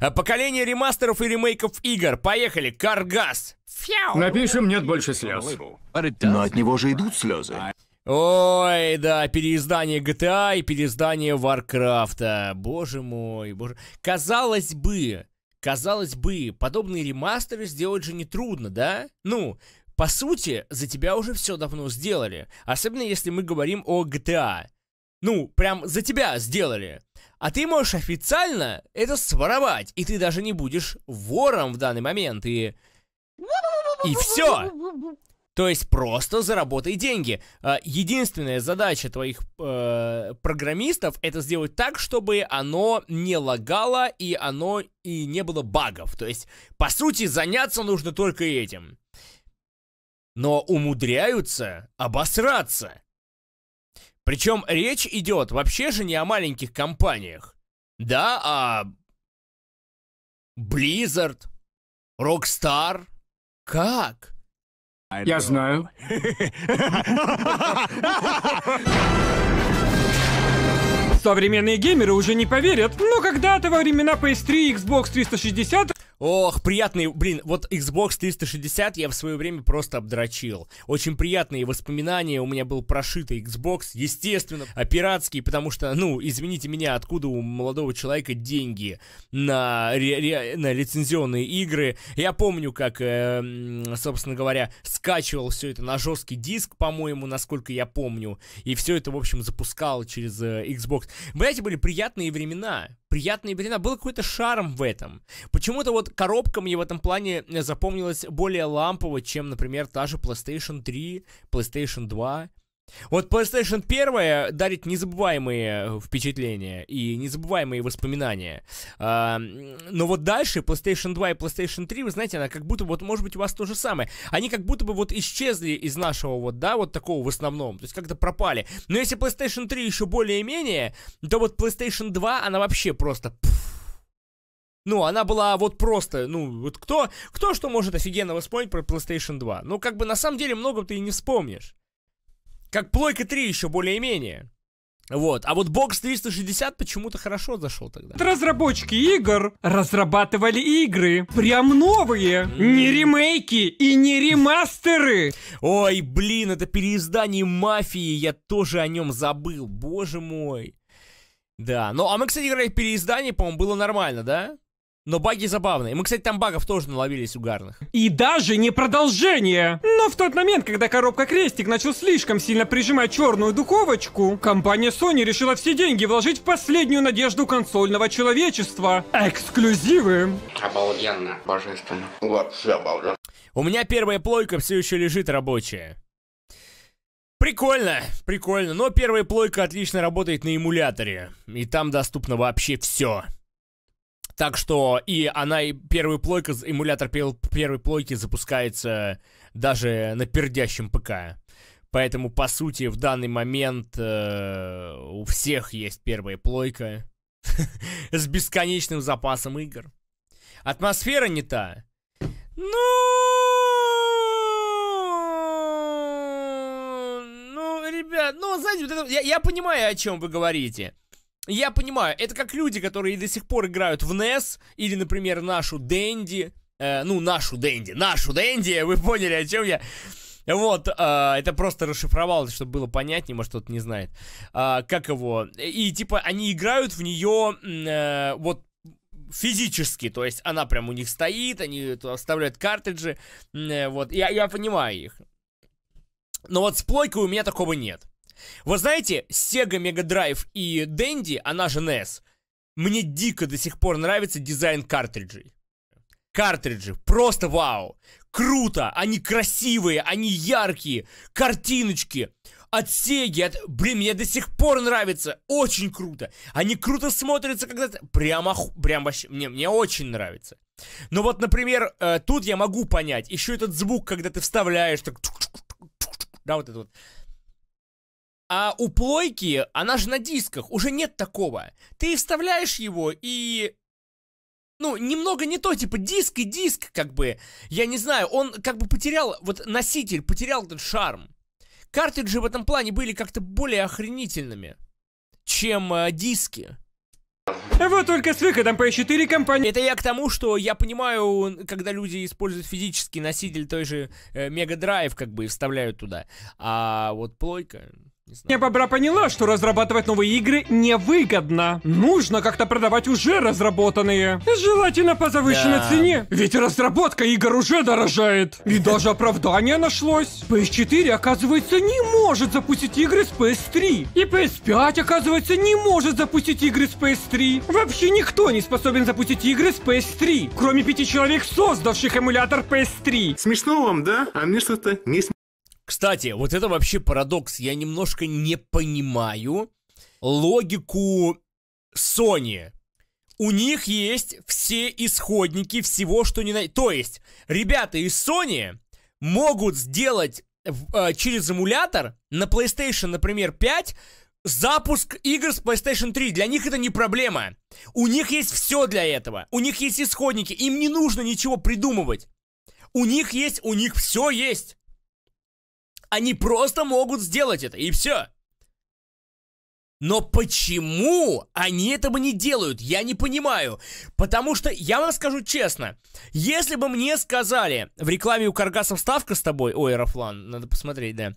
Э, поколение ремастеров и ремейков игр. Поехали, Каргас. Фяу. Напишем «Нет больше слез». Но от него же идут слезы. Ой, да, переиздание GTA а и переиздание Варкрафта. Боже мой, боже. Казалось бы, казалось бы, подобные ремастеры сделать же нетрудно, да? Ну, по сути, за тебя уже все давно сделали. Особенно если мы говорим о GTA. А. Ну, прям за тебя сделали. А ты можешь официально это своровать, и ты даже не будешь вором в данный момент, и... И все! То есть просто заработай деньги. А, единственная задача твоих э, программистов это сделать так, чтобы оно не лагало и оно и не было багов. То есть, по сути, заняться нужно только этим. Но умудряются обосраться. Причем речь идет вообще же не о маленьких компаниях. Да, а... Blizzard, Rockstar. Как? Я знаю. Современные геймеры уже не поверят, но когда-то во времена PS3 и Xbox 360 Ох, приятные, блин, вот Xbox 360 я в свое время просто обдрочил. Очень приятные воспоминания, у меня был прошитый Xbox, естественно, а пиратский, потому что, ну, извините меня, откуда у молодого человека деньги на, ре, ре, на лицензионные игры. Я помню, как, э, собственно говоря, скачивал все это на жесткий диск, по-моему, насколько я помню, и все это, в общем, запускал через э, Xbox. Вы знаете, были приятные времена, приятные времена, был какой-то шарм в этом. Почему-то вот вот коробка мне в этом плане э, запомнилась более лампово, чем, например, та же PlayStation 3, PlayStation 2. Вот PlayStation 1 дарит незабываемые э, впечатления и незабываемые воспоминания. А, но вот дальше PlayStation 2 и PlayStation 3, вы знаете, она как будто вот, может быть, у вас то же самое. Они как будто бы вот исчезли из нашего вот, да, вот такого в основном. То есть как-то пропали. Но если PlayStation 3 еще более-менее, то вот PlayStation 2, она вообще просто... Пфф, ну, она была вот просто, ну, вот кто, кто что может офигенно вспомнить про PlayStation 2? Ну, как бы на самом деле много ты и не вспомнишь. Как плойка 3 еще более-менее. Вот, а вот бокс 360 почему-то хорошо зашел тогда. Разработчики игр разрабатывали игры, прям новые, не ремейки и не ремастеры. Ой, блин, это переиздание «Мафии», я тоже о нем забыл, боже мой. Да, ну а мы, кстати говоря, переиздание, по-моему, было нормально, да? Но баги забавные. Мы, кстати, там багов тоже наловились угарных. И даже не продолжение. Но в тот момент, когда коробка Крестик начал слишком сильно прижимать черную духовочку, компания Sony решила все деньги вложить в последнюю надежду консольного человечества. Эксклюзивы. Обалденно. Божественно. Вообще обалденно. У меня первая плойка все еще лежит рабочая. Прикольно, прикольно. Но первая плойка отлично работает на эмуляторе. И там доступно вообще все. Так что и она, и первый плойка, эмулятор первой плойки запускается даже на пердящем ПК. Поэтому, по сути, в данный момент э, у всех есть первая плойка с бесконечным запасом игр. Атмосфера не та. Ну, ну, ребят, ну, знаете, я, я понимаю, о чем вы говорите. Я понимаю, это как люди, которые до сих пор играют в NES, или, например, нашу Дэнди, э, ну, нашу Дэнди, нашу Дэнди, вы поняли, о чем я... Вот, э, это просто расшифровалось, чтобы было понятнее, может кто-то не знает, э, как его. И типа они играют в нее э, вот физически, то есть она прям у них стоит, они вставляют картриджи, э, вот, я, я понимаю их. Но вот с плойкой у меня такого нет. Вы знаете, Sega Mega Drive и Dendy, она же NES, мне дико до сих пор нравится дизайн картриджей. Картриджи, просто вау! Круто! Они красивые, они яркие, картиночки от Sega, от... Блин, мне до сих пор нравится. Очень круто. Они круто смотрятся когда-то. Прямо, прям вообще, мне, мне очень нравится. Но вот, например, э, тут я могу понять. Еще этот звук, когда ты вставляешь, так... Да, вот этот вот. А у плойки, она же на дисках, уже нет такого. Ты вставляешь его и... Ну, немного не то, типа диск и диск, как бы. Я не знаю, он как бы потерял, вот носитель потерял этот шарм. Картриджи в этом плане были как-то более охренительными, чем э, диски. Вот только с выходом PS4 компания... Это я к тому, что я понимаю, когда люди используют физический носитель той же Мега э, Драйв, как бы, и вставляют туда. А вот плойка... Не знаю. Небо Бра поняла, что разрабатывать новые игры невыгодно. Нужно как-то продавать уже разработанные. Желательно по завышенной да. цене. Ведь разработка игр уже дорожает. И даже оправдание нашлось. PS4, оказывается, не может запустить игры с PS3. И PS5, оказывается, не может запустить игры с PS3. Вообще никто не способен запустить игры с PS3. Кроме пяти человек, создавших эмулятор PS3. Смешно вам, да? А мне что-то не смешно. Кстати, вот это вообще парадокс. Я немножко не понимаю логику Sony. У них есть все исходники всего, что не... На... То есть, ребята из Sony могут сделать э, через эмулятор на PlayStation, например, 5 запуск игр с PlayStation 3. Для них это не проблема. У них есть все для этого. У них есть исходники. Им не нужно ничего придумывать. У них есть, у них все есть. Они просто могут сделать это, и все. Но почему они этого не делают, я не понимаю. Потому что, я вам скажу честно, если бы мне сказали, в рекламе у Каргасов ставка с тобой, ой, Рафлан, надо посмотреть, да.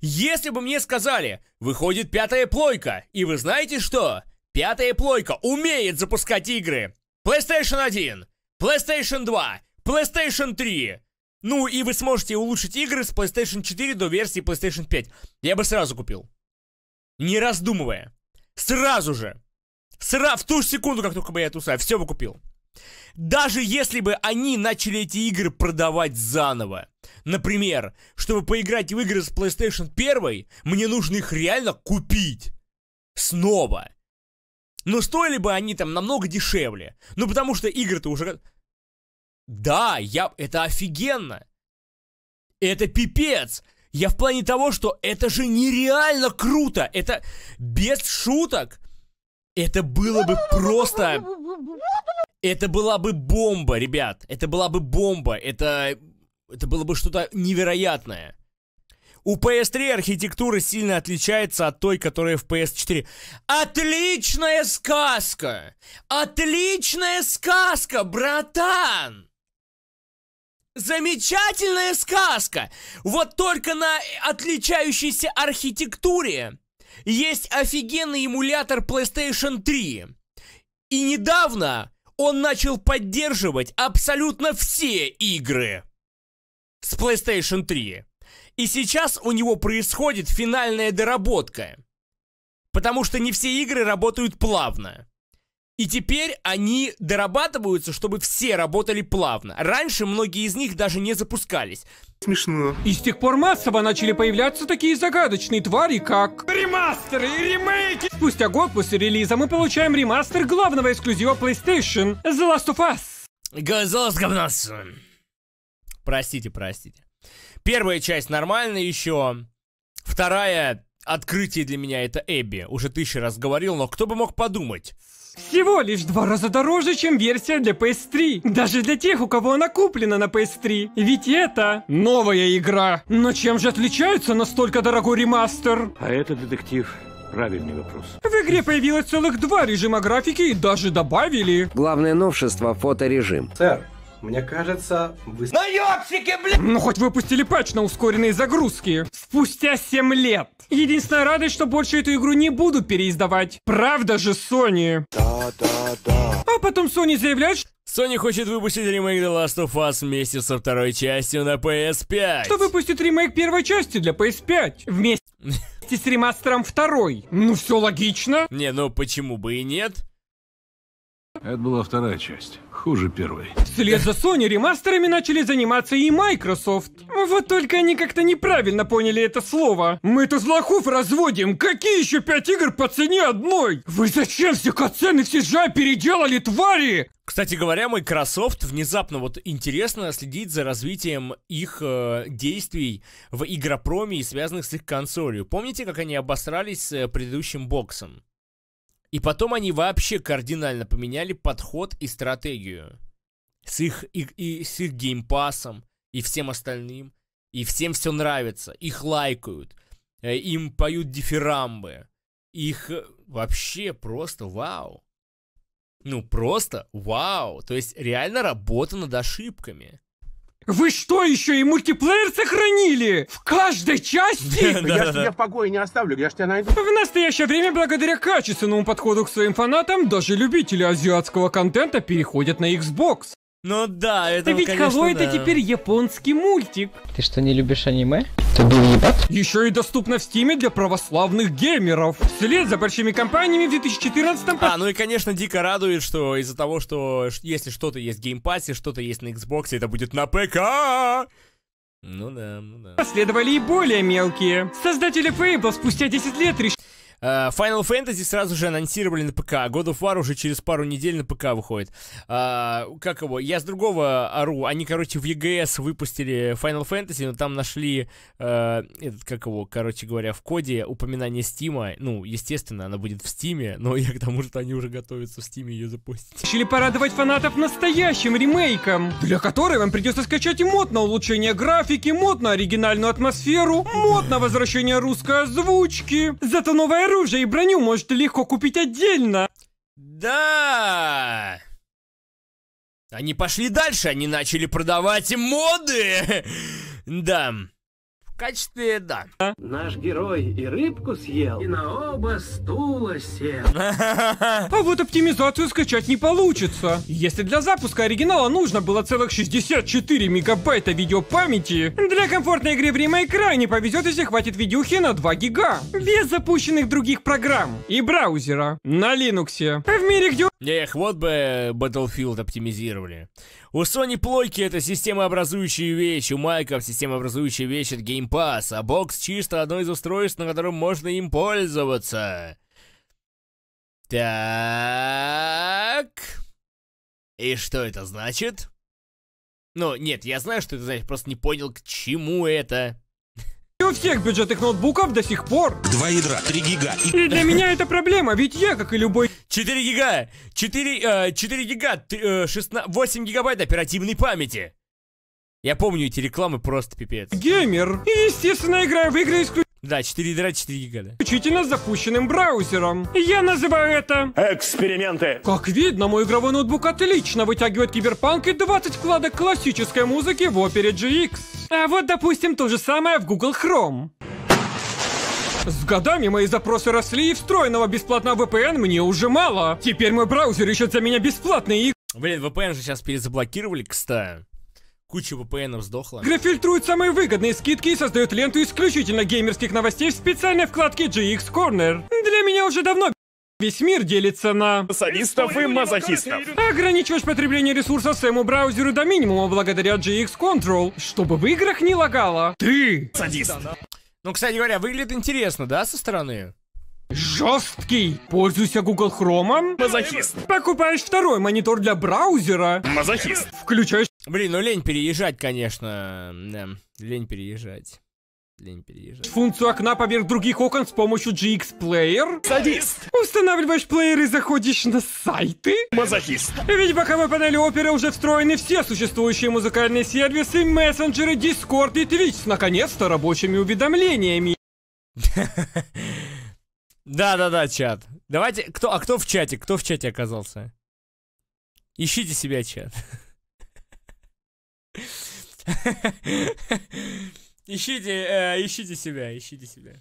Если бы мне сказали, выходит пятая плойка, и вы знаете что? Пятая плойка умеет запускать игры. PlayStation 1, PlayStation 2, PlayStation 3, ну и вы сможете улучшить игры с PlayStation 4 до версии PlayStation 5. Я бы сразу купил. Не раздумывая. Сразу же. Сра в ту же секунду, как только бы я туса, все бы купил. Даже если бы они начали эти игры продавать заново. Например, чтобы поиграть в игры с PlayStation 1, мне нужно их реально купить. Снова. Но стоили бы они там намного дешевле. Ну потому что игры-то уже... Да, я... это офигенно! Это пипец! Я в плане того, что это же нереально круто! Это без шуток! Это было бы просто... Это была бы бомба, ребят! Это была бы бомба! Это... Это было бы что-то невероятное. У PS3 архитектура сильно отличается от той, которая в PS4. Отличная сказка! Отличная сказка, братан! Замечательная сказка! Вот только на отличающейся архитектуре есть офигенный эмулятор PlayStation 3. И недавно он начал поддерживать абсолютно все игры с PlayStation 3. И сейчас у него происходит финальная доработка. Потому что не все игры работают плавно. И теперь они дорабатываются, чтобы все работали плавно. Раньше многие из них даже не запускались. Смешно. И с тех пор массово начали появляться такие загадочные твари, как... Ремастеры и ремейки! Спустя год после релиза мы получаем ремастер главного эксклюзива PlayStation The Last of Us. The Простите, простите. Первая часть нормальная еще. Вторая открытие для меня это Эбби. Уже тысячу раз говорил, но кто бы мог подумать. Всего лишь два раза дороже, чем версия для PS3. Даже для тех, у кого она куплена на PS3. Ведь это... Новая игра. Но чем же отличается настолько дорогой ремастер? А это детектив. Правильный вопрос. В игре появилось целых два режима графики и даже добавили... Главное новшество — фоторежим. Сэр, мне кажется, вы... ёпсики, блядь! Ну хоть выпустили патч на ускоренные загрузки. Спустя 7 лет. Единственная радость, что больше эту игру не буду переиздавать. Правда же, Sony? Да, да, да. А потом Sony заявляет, что... Sony хочет выпустить ремейк The Last of Us вместе со второй частью на PS5. Что выпустит ремейк первой части для PS5? Вместе с ремастером второй. Ну все логично. Не, ну почему бы и нет? Это была вторая часть хуже первой. Вслед за Sony ремастерами начали заниматься и Microsoft. Вот только они как-то неправильно поняли это слово. Мы-то злохов разводим, какие еще пять игр по цене одной? Вы зачем все катсцены в CGI переделали, твари? Кстати говоря, Microsoft внезапно вот интересно следить за развитием их э, действий в игропроме и связанных с их консолью. Помните, как они обосрались с э, предыдущим боксом? И потом они вообще кардинально поменяли подход и стратегию. С их, и, и, с их геймпасом и всем остальным. И всем все нравится. Их лайкают. Э, им поют дифирамбы. Их э, вообще просто вау. Ну, просто вау. То есть реально работа над ошибками. Вы что, еще и мультиплеер сохранили? В каждой части? Я тебя в покое не оставлю, я ж тебя найду. В настоящее время, благодаря качественному подходу к своим фанатам, даже любители азиатского контента переходят на Xbox. Ну да, это, конечно. да ведь Хало это теперь японский мультик. Ты что, не любишь аниме? Ты был ебат? Еще и доступно в стиме для православных геймеров. Вслед за большими компаниями в 2014 -м... А, ну и конечно дико радует, что из-за того, что если что-то есть в геймпассе, что-то есть на Xbox, это будет на ПК. Ну да, ну да. Последовали и более мелкие. Создатели Fable спустя 10 лет решили... Э, Final Fantasy сразу же анонсировали на ПК. God of War уже через пару недель на ПК выходит. А, как его? Я с другого ору. Они, короче, в EGS выпустили Final Fantasy, но там нашли, э, этот, как его, короче говоря, в коде упоминание Стима. Ну, естественно, она будет в Стиме, но я к тому, что они уже готовятся в Стиме ее запустить. Решили порадовать фанатов настоящим ремейком, для которой вам придется скачать мод на улучшение графики, мод на оригинальную атмосферу, мод на возвращение русской озвучки. Зато новая оружие и броню можете легко купить отдельно. Да. Они пошли дальше, они начали продавать моды. Да в качестве еда. Наш герой и рыбку съел, и на оба стула сел. А вот оптимизацию скачать не получится. Если для запуска оригинала нужно было целых 64 мегабайта видеопамяти, для комфортной игры в ремейк крайне повезет, если хватит видюхи на 2 гига. Без запущенных других программ и браузера на Linux. В мире, где... Эх, вот бы Battlefield оптимизировали. У Sony плойки это системообразующие вещь, у Майков системообразующие вещи от Game Pass, а Box чисто одно из устройств, на котором можно им пользоваться. Так. И что это значит? Ну, нет, я знаю, что это значит, просто не понял, к чему это у всех бюджетных ноутбуков до сих пор. Два ядра, три гига. И для меня это проблема, ведь я, как и любой... 4 гига! 4, э, 4 гига, 3, 16, 8 гигабайт оперативной памяти. Я помню эти рекламы просто пипец. Геймер. И, естественно, играю в игры исключительно... Да, 4 ядра, 4 гига. Учительно запущенным браузером. Я называю это... Эксперименты. Как видно, мой игровой ноутбук отлично вытягивает киберпанк и 20 вкладок классической музыки в опере GX. А вот, допустим, то же самое в Google Chrome. С годами мои запросы росли, и встроенного бесплатного VPN мне уже мало. Теперь мой браузер ищет за меня бесплатные игры. Блин, VPN же сейчас перезаблокировали, кстати. Куча VPN сдохла. Графильтрует самые выгодные скидки и создают ленту исключительно геймерских новостей в специальной вкладке GX Corner. Для меня уже давно Весь мир делится на... Садистов и мазохистов. Ограничиваешь потребление ресурса своему браузеру до минимума благодаря GX Control, чтобы в играх не лагало. Ты! Садист. Ну, кстати говоря, выглядит интересно, да, со стороны? Жесткий. Пользуйся Google Chrome. Мазохист. Покупаешь второй монитор для браузера. Мазохист. Включаешь... Блин, ну лень переезжать, конечно. Да, лень переезжать. Лень переезжать. Функцию окна поверх других окон с помощью GX Player. Садист. Устанавливаешь плеер и заходишь на сайты. Мазохист. Ведь в боковой панели Opera уже встроены все существующие музыкальные сервисы, мессенджеры, Discord и Twitch. Наконец-то рабочими уведомлениями. Да-да-да, чат. Давайте, кто, а кто в чате? Кто в чате оказался? Ищите себя, чат. Ищите, э, ищите себя, ищите себя.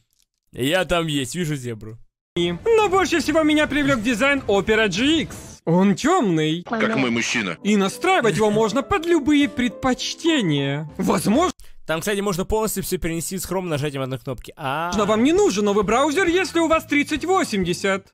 Я там есть, вижу зебру. Но больше всего меня привлек дизайн Opera GX. Он темный. Как мой мужчина. И настраивать его можно под любые предпочтения. Возможно... Там, кстати, можно полностью все перенести с Chrome нажатием одной кнопки. А, Но вам не нужен новый браузер, если у вас 3080.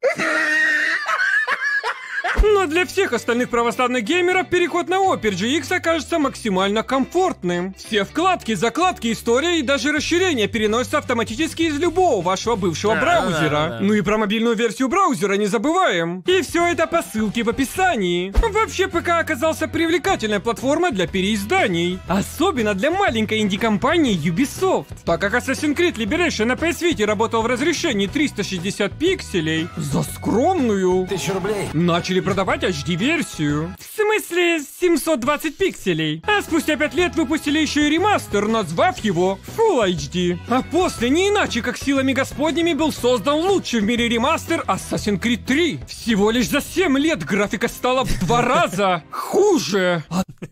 Но ну, а для всех остальных православных геймеров переход на Opera GX окажется максимально комфортным. Все вкладки, закладки, история и даже расширения переносятся автоматически из любого вашего бывшего браузера. Ну и про мобильную версию браузера не забываем. И все это по ссылке в описании. Вообще ПК оказался привлекательной платформой для переизданий. Особенно для маленькой инди-компании Ubisoft. Так как Assassin's Creed Liberation на PS Vita работал в разрешении 360 пикселей за скромную... Тысячу рублей. Начали продавать HD-версию. В смысле 720 пикселей. А спустя 5 лет выпустили еще и ремастер, назвав его Full HD. А после не иначе, как силами господними был создан лучший в мире ремастер Assassin's Creed 3. Всего лишь за 7 лет графика стала в два раза хуже.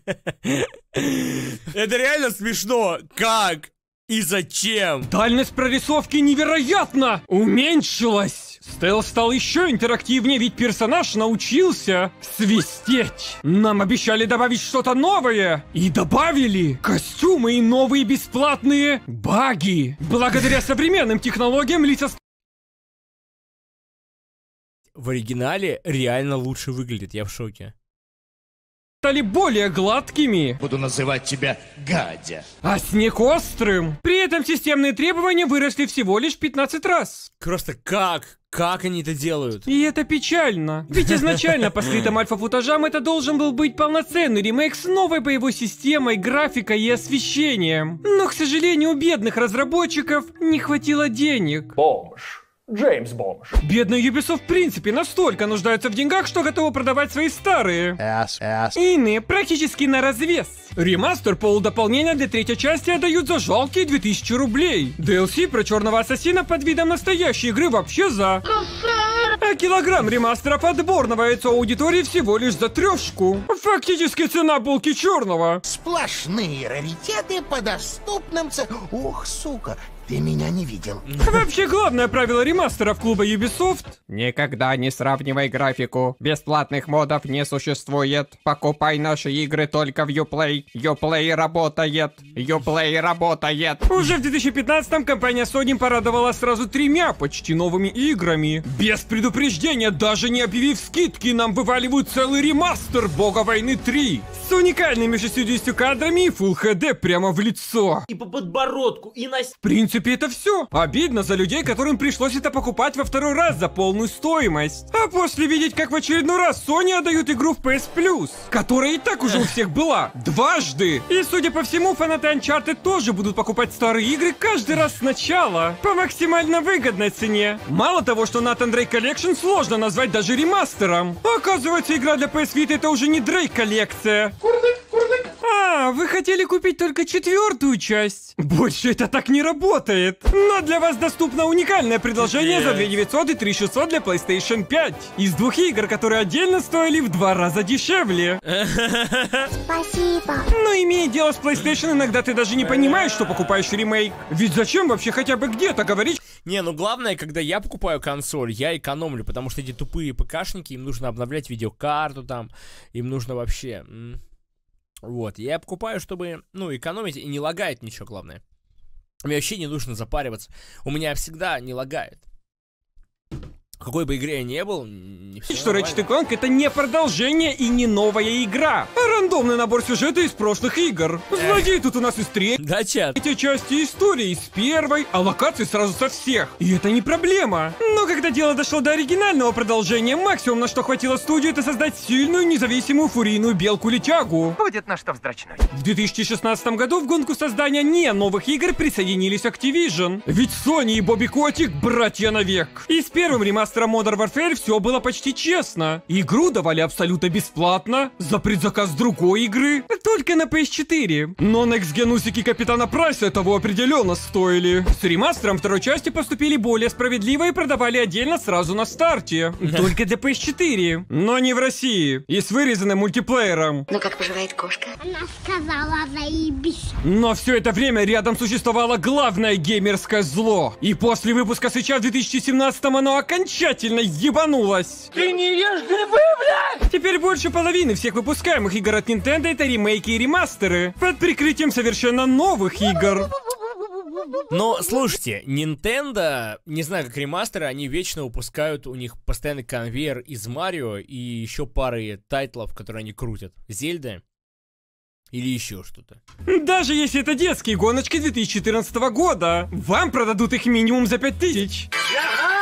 Это реально смешно. Как? И зачем? Дальность прорисовки невероятно уменьшилась. Стелс стал еще интерактивнее, ведь персонаж научился свистеть. Нам обещали добавить что-то новое. И добавили костюмы и новые бесплатные баги. Благодаря современным технологиям лица в оригинале реально лучше выглядит, я в шоке стали более гладкими. Буду называть тебя гадя. А снег острым. При этом системные требования выросли всего лишь 15 раз. Просто как? Как они это делают? И это печально. Ведь изначально, по слитым альфа-футажам, это должен был быть полноценный ремейк с новой боевой системой, графикой и освещением. Но, к сожалению, у бедных разработчиков не хватило денег. Бомж. Джеймс Бомж. Бедный Ubisoft в принципе настолько нуждаются в деньгах, что готовы продавать свои старые. Ass, ass. Ины практически на развес. Ремастер полудополнения для третьей части отдают за жалкие 2000 рублей. DLC про черного ассасина под видом настоящей игры вообще за... А килограмм ремастеров отборного яйца аудитории всего лишь за трешку. Фактически цена булки черного. Сплошные раритеты по доступным ценам. Ох, сука, ты меня не видел. Вообще, главное правило ремастеров клуба Ubisoft... Никогда не сравнивай графику. Бесплатных модов не существует. Покупай наши игры только в Uplay. Uplay работает. Uplay работает. Уже в 2015-м компания Sony порадовала сразу тремя почти новыми играми. Без предупреждения, даже не объявив скидки, нам вываливают целый ремастер Бога войны 3. С уникальными 60 кадрами и Full HD прямо в лицо. И по подбородку, и на... В принципе, принципе, это все. Обидно за людей, которым пришлось это покупать во второй раз за полную стоимость. А после видеть, как в очередной раз Sony отдают игру в PS Plus, которая и так уже у всех была. Дважды. И, судя по всему, фанаты Uncharted тоже будут покупать старые игры каждый раз сначала. По максимально выгодной цене. Мало того, что Nathan Drake Collection сложно назвать даже ремастером. Оказывается, игра для PS Vita это уже не Drake коллекция. Курдык. А, вы хотели купить только четвертую часть. Больше это так не работает. Но для вас доступно уникальное предложение Нет. за 2 900 и 3600 для PlayStation 5. Из двух игр, которые отдельно стоили в два раза дешевле. Спасибо. Но имея дело с PlayStation, иногда ты даже не понимаешь, что покупаешь ремейк. Ведь зачем вообще хотя бы где-то говорить? Не, ну главное, когда я покупаю консоль, я экономлю, потому что эти тупые ПКшники, им нужно обновлять видеокарту там, им нужно вообще... Вот, я покупаю, чтобы, ну, экономить и не лагает ничего, главное. Мне вообще не нужно запариваться. У меня всегда не лагает какой бы игре я не был, не все Что Ratchet Clank это не продолжение и не новая игра, а рандомный набор сюжета из прошлых игр. Злодеи тут у нас из третьей Да, чат. Эти части истории, из первой, а локации сразу со всех. И это не проблема. Но когда дело дошло до оригинального продолжения, максимум на что хватило студии, это создать сильную, независимую фурийную белку-летягу. Будет на что вздрачнуть. В 2016 году в гонку создания не новых игр присоединились Activision. Ведь Sony и Бобби Котик братья навек. И с первым ремастером Astra Modern Warfare все было почти честно. Игру давали абсолютно бесплатно, за предзаказ другой игры, только на PS4. Но Next Gen усики Капитана Прайса того определенно стоили. С ремастером второй части поступили более справедливо и продавали отдельно сразу на старте. Только для PS4. Но не в России. И с вырезанным мультиплеером. Ну как поживает кошка? Она сказала заебись. Но все это время рядом существовало главное геймерское зло. И после выпуска свеча в 2017 оно окончательно окончательно ебанулась. Ты не ешь грибы, блядь! Теперь больше половины всех выпускаемых игр от Nintendo это ремейки и ремастеры под прикрытием совершенно новых игр. Но слушайте, Nintendo, не знаю, как ремастеры, они вечно выпускают у них постоянный конвейер из Марио и еще пары тайтлов, которые они крутят. Зельды? Или еще что-то. Даже если это детские гоночки 2014 года, вам продадут их минимум за 5000. Yeah!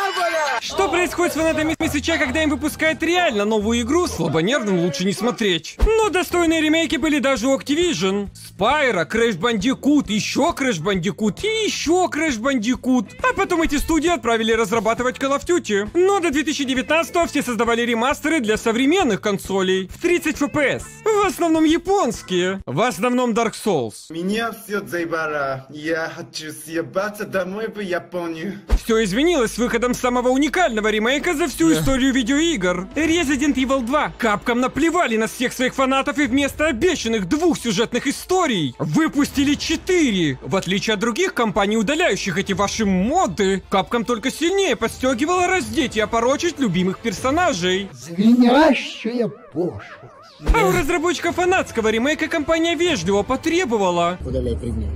Что происходит с фанатами Свеча, когда им выпускают реально новую игру, слабонервным лучше не смотреть. Но достойные ремейки были даже у Activision. Спайра, Crash Bandicoot, еще Crash Bandicoot и еще Crash Bandicoot, А потом эти студии отправили разрабатывать Call of Duty. Но до 2019 все создавали ремастеры для современных консолей в 30 FPS. В основном японские. В основном Dark Souls. Меня все заебало. Я хочу съебаться домой по Японию. Все изменилось с выходом самого уникального уникального ремейка за всю историю видеоигр. Resident Evil 2. капкам наплевали на всех своих фанатов и вместо обещанных двух сюжетных историй выпустили четыре. В отличие от других компаний, удаляющих эти ваши моды, капкам только сильнее подстегивала раздеть и опорочить любимых персонажей. Звенящая пошлость. А у разработчика фанатского ремейка компания вежливо потребовала.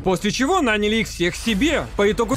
После чего наняли их всех себе. По итогу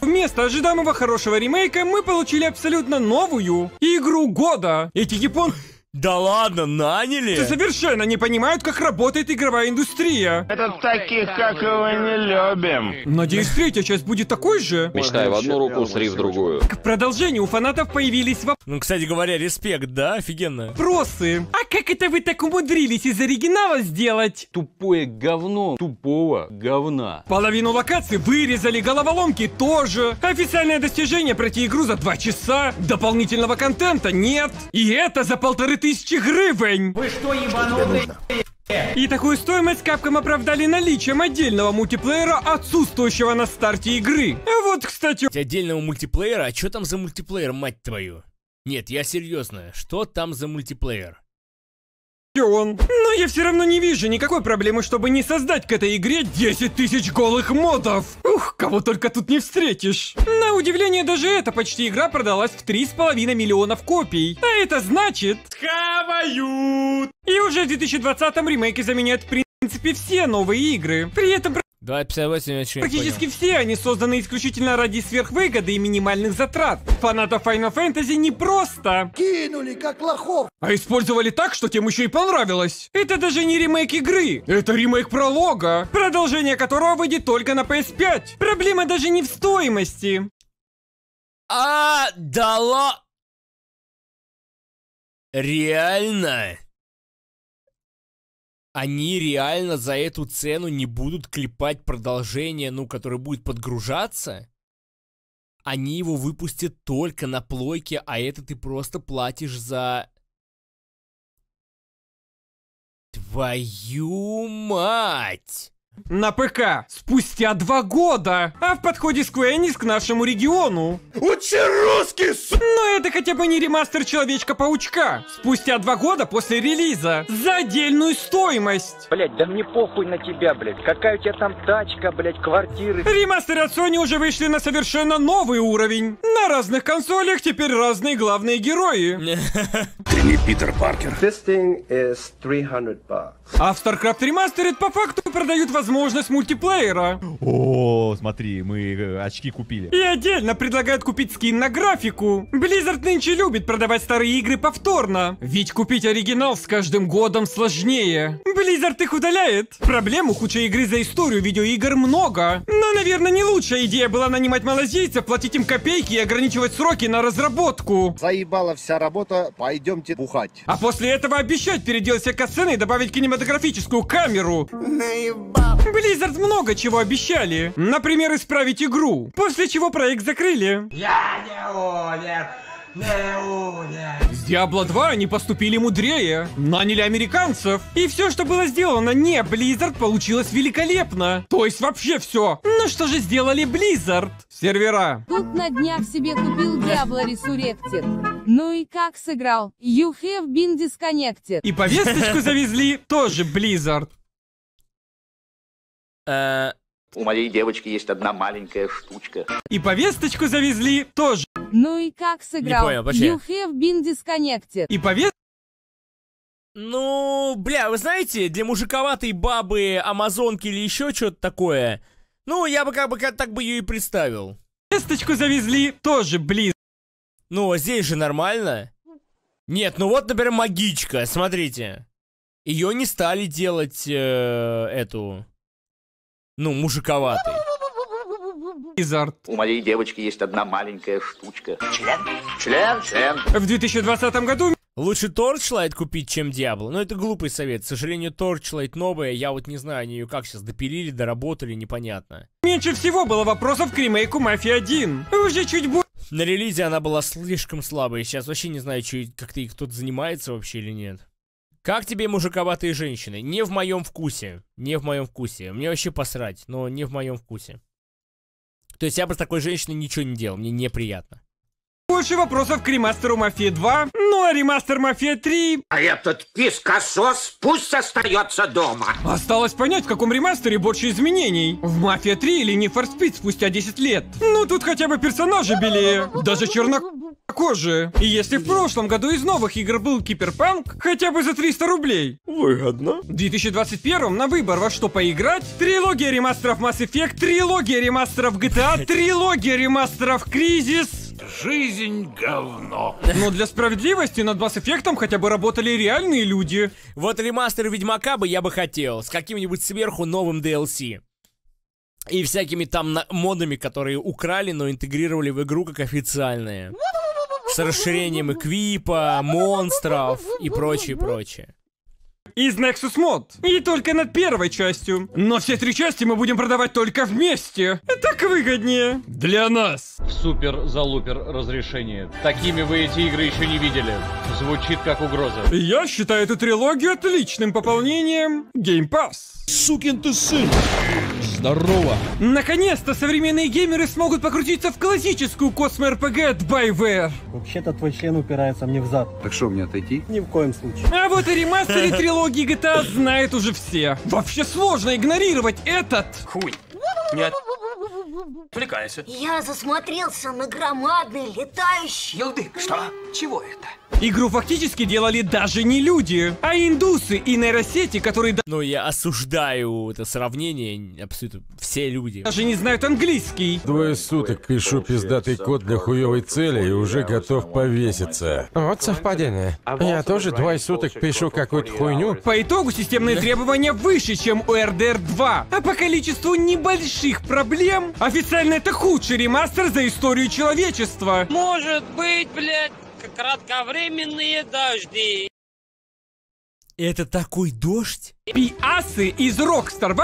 Вместо ожидаемого хорошего ремейка мы получили абсолютно новую игру года. Эти япон... Да ладно, наняли? Ты совершенно не понимают, как работает игровая индустрия. Это таких, как его, не любим. Надеюсь, третья часть будет такой же. Мечтаю в одну руку, сри в другую. К продолжению у фанатов появились вопросы. Ну, кстати говоря, респект, да? Офигенно. Просы. А как это вы так умудрились из оригинала сделать? Тупое говно тупого говна. Половину локаций вырезали, головоломки тоже. Официальное достижение пройти игру за два часа. Дополнительного контента нет. И это за полторы тысячи гривень! Вы что, ебанутые? И такую стоимость капкам оправдали наличием отдельного мультиплеера, отсутствующего на старте игры. А вот, кстати... Отдельного мультиплеера? А что там за мультиплеер, мать твою? Нет, я серьезно, что там за мультиплеер? он. Но я все равно не вижу никакой проблемы, чтобы не создать к этой игре 10 тысяч голых модов. Ух, кого только тут не встретишь. На удивление, даже эта почти игра продалась в 3,5 миллионов копий. А это значит... Хавают! И уже в 2020 ремейки заменяют, в принципе все новые игры. При этом 258 очень Практически все они созданы исключительно ради сверхвыгоды и минимальных затрат. Фанатов Final Fantasy не просто. Кинули, как лохов. А использовали так, что тем еще и понравилось. Это даже не ремейк игры. Это ремейк пролога, продолжение которого выйдет только на PS5. Проблема даже не в стоимости. А, дало... Реально? они реально за эту цену не будут клепать продолжение, ну, которое будет подгружаться, они его выпустят только на плойке, а это ты просто платишь за... Твою мать! на ПК спустя два года, а в подходе Square Enix к нашему региону. Учи русский, су. Но это хотя бы не ремастер Человечка-паучка. Спустя два года после релиза. За отдельную стоимость. Блять, да мне похуй на тебя, блять. Какая у тебя там тачка, блять, квартиры. Ремастеры от Sony уже вышли на совершенно новый уровень. На разных консолях теперь разные главные герои. Ты не Питер Паркер. This thing is 300 bucks. А в StarCraft Remastered по факту продают возможность мультиплеера. О, смотри, мы э, очки купили. И отдельно предлагают купить скин на графику. Blizzard нынче любит продавать старые игры повторно. Ведь купить оригинал с каждым годом сложнее. Blizzard их удаляет. Проблем у куча игры за историю видеоигр много. Но, наверное, не лучшая идея была нанимать малазийцев, платить им копейки и ограничивать сроки на разработку. Заебала вся работа, пойдемте бухать. А после этого обещать переделать все касцены и добавить кинематографическую камеру. Наебал. Blizzard много чего обещали. Например, исправить игру. После чего проект закрыли. Я не умер. С Diablo 2 они поступили мудрее, наняли американцев. И все, что было сделано не Blizzard, получилось великолепно. То есть вообще все. Ну что же сделали Blizzard? Сервера. Тут на днях себе купил Diablo Resurrected. Ну и как сыграл? You have been disconnected. И повесточку завезли тоже Blizzard. Э, У моей девочки есть одна маленькая штучка. И повесточку завезли тоже ну и как сыграл? Не понял, вообще. You have been disconnected. И повес... Ну, бля, вы знаете, для мужиковатой бабы, амазонки или еще что-то такое, ну, я бы как бы как, так бы ее и представил. Весточку завезли, тоже близ. Ну, а здесь же нормально. Нет, ну вот, например, магичка, смотрите. Ее не стали делать э, эту, ну, мужиковатой. Изарт. У моей девочки есть одна маленькая штучка. Член. Член, член. В 2020 году... Лучше Torchlight купить, чем Diablo. Но это глупый совет. К сожалению, Torchlight новая. Я вот не знаю, они ее как сейчас допилили, доработали, непонятно. Меньше всего было вопросов к ремейку Мафия 1. Уже чуть больше... На релизе она была слишком слабой. Сейчас вообще не знаю, что, как-то и кто-то занимается вообще или нет. Как тебе мужиковатые женщины? Не в моем вкусе. Не в моем вкусе. Мне вообще посрать, но не в моем вкусе. То есть я бы с такой женщиной ничего не делал, мне неприятно. Больше вопросов к ремастеру Мафии 2, ну а ремастер Мафия 3... А этот пискосос пусть остается дома. Осталось понять, в каком ремастере больше изменений. В Мафия 3 или не for Speed спустя 10 лет. Ну тут хотя бы персонажи белее, даже чернокожие. И если в прошлом году из новых игр был Киперпанк, хотя бы за 300 рублей. Выгодно. В 2021 на выбор во что поиграть, трилогия ремастеров Mass Effect, трилогия ремастеров GTA, трилогия ремастеров Кризис... Жизнь говно. Но для справедливости над бас-эффектом хотя бы работали реальные люди. Вот ремастер Ведьмака бы я бы хотел, с каким-нибудь сверху новым DLC. И всякими там модами, которые украли, но интегрировали в игру как официальные. С расширением эквипа, монстров и прочее, прочее из Nexus Mod. И только над первой частью. Но все три части мы будем продавать только вместе. Так выгоднее. Для нас. В супер залупер разрешение. Такими вы эти игры еще не видели. Звучит как угроза. Я считаю эту трилогию отличным пополнением Game Pass. Сукин ты сын! Здорово! Наконец-то современные геймеры смогут покрутиться в классическую космо-РПГ от BioWare. Вообще-то твой член упирается мне в зад. Так что, мне отойти? Ни в коем случае. А вот и ремастеры трилогии Технологии GTA знают уже все. Вообще сложно игнорировать этот... Хуй. Не отвлекайся. Я засмотрелся на громадный летающий... Елдык, что? Чего это? Игру фактически делали даже не люди, а индусы и нейросети, которые... Но я осуждаю это сравнение, абсолютно все люди. Даже не знают английский. Двое суток пишу пиздатый код для хуевой цели и уже готов повеситься. Вот совпадение. Я тоже двое суток пишу какую-то хуйню. По итогу системные требования выше, чем у RDR 2, а по количеству не больших проблем официально это худший ремастер за историю человечества. Может быть, блядь, кратковременные дожди. Это такой дождь? Пиасы из Рокстар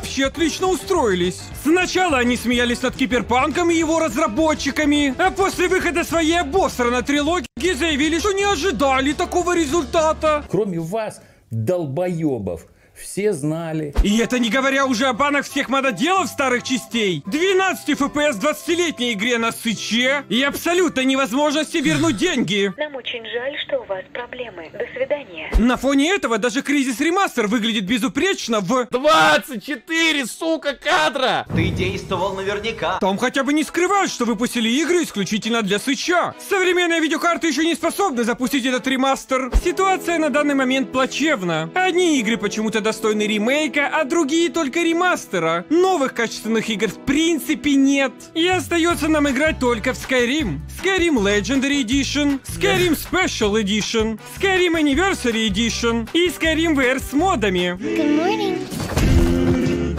вообще отлично устроились. Сначала они смеялись над Киперпанком и его разработчиками, а после выхода своей обосранной трилогии заявили, что не ожидали такого результата. Кроме вас, долбоебов все знали. И это не говоря уже о банах всех мододелов старых частей, 12 FPS 20-летней игре на сыче и абсолютно невозможности вернуть деньги. Нам очень жаль, что у вас проблемы. До свидания. На фоне этого даже Кризис Ремастер выглядит безупречно в... 24, сука, кадра! Ты действовал наверняка. Там хотя бы не скрывают, что выпустили игры исключительно для сыча. Современные видеокарты еще не способны запустить этот ремастер. Ситуация на данный момент плачевна. Одни игры почему-то достойны ремейка, а другие только ремастера. Новых качественных игр в принципе нет. И остается нам играть только в Skyrim. Skyrim Legendary Edition, Skyrim Special Edition, Skyrim Anniversary Edition и Skyrim VR с модами.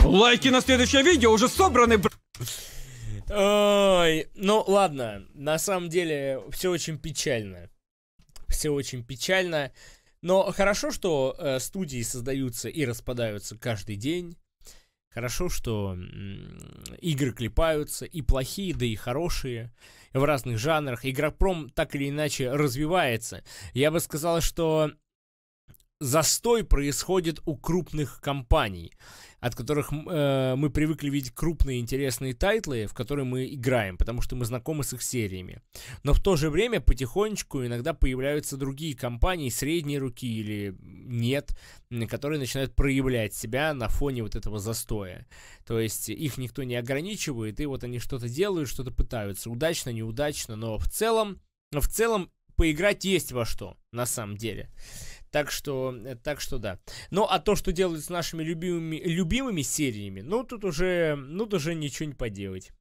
Лайки на следующее видео уже собраны, бр... Ой, ну ладно, на самом деле все очень печально. Все очень печально. Но хорошо, что э, студии создаются и распадаются каждый день. Хорошо, что игры клепаются, и плохие, да и хорошие, в разных жанрах. Игропром так или иначе развивается. Я бы сказал, что застой происходит у крупных компаний, от которых э, мы привыкли видеть крупные интересные тайтлы, в которые мы играем, потому что мы знакомы с их сериями. Но в то же время потихонечку иногда появляются другие компании средней руки или нет, которые начинают проявлять себя на фоне вот этого застоя. То есть их никто не ограничивает, и вот они что-то делают, что-то пытаются, удачно, неудачно, но в целом, в целом поиграть есть во что, на самом деле. Так что, э, так что да. Ну, а то, что делают с нашими любимыми, любимыми сериями, ну, тут уже, ну, тут уже ничего не поделать.